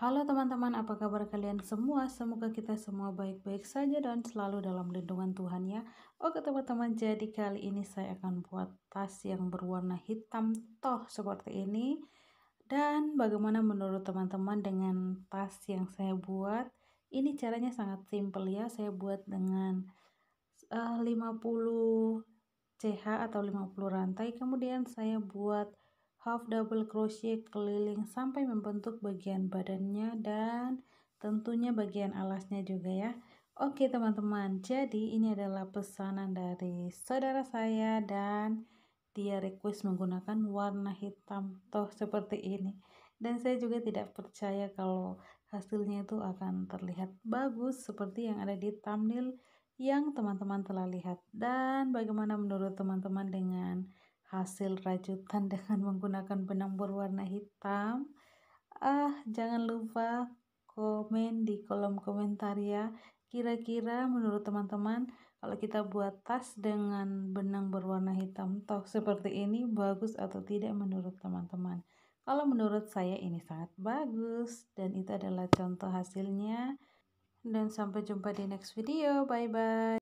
Halo teman-teman, apa kabar kalian semua? Semoga kita semua baik-baik saja dan selalu dalam lindungan Tuhan ya. Oke teman-teman, jadi kali ini saya akan buat tas yang berwarna hitam toh seperti ini. Dan bagaimana menurut teman-teman dengan tas yang saya buat? Ini caranya sangat simpel ya. Saya buat dengan uh, 50 CH atau 50 rantai. Kemudian saya buat half double crochet keliling sampai membentuk bagian badannya dan tentunya bagian alasnya juga ya Oke teman-teman jadi ini adalah pesanan dari saudara saya dan dia request menggunakan warna hitam toh seperti ini dan saya juga tidak percaya kalau hasilnya itu akan terlihat bagus seperti yang ada di thumbnail yang teman-teman telah lihat dan bagaimana menurut teman-teman dengan hasil rajutan dengan menggunakan benang berwarna hitam? Ah, jangan lupa komen di kolom komentar ya. Kira-kira menurut teman-teman, kalau kita buat tas dengan benang berwarna hitam toh seperti ini bagus atau tidak menurut teman-teman? Kalau menurut saya ini sangat bagus dan itu adalah contoh hasilnya. Dan sampai jumpa di next video. Bye-bye.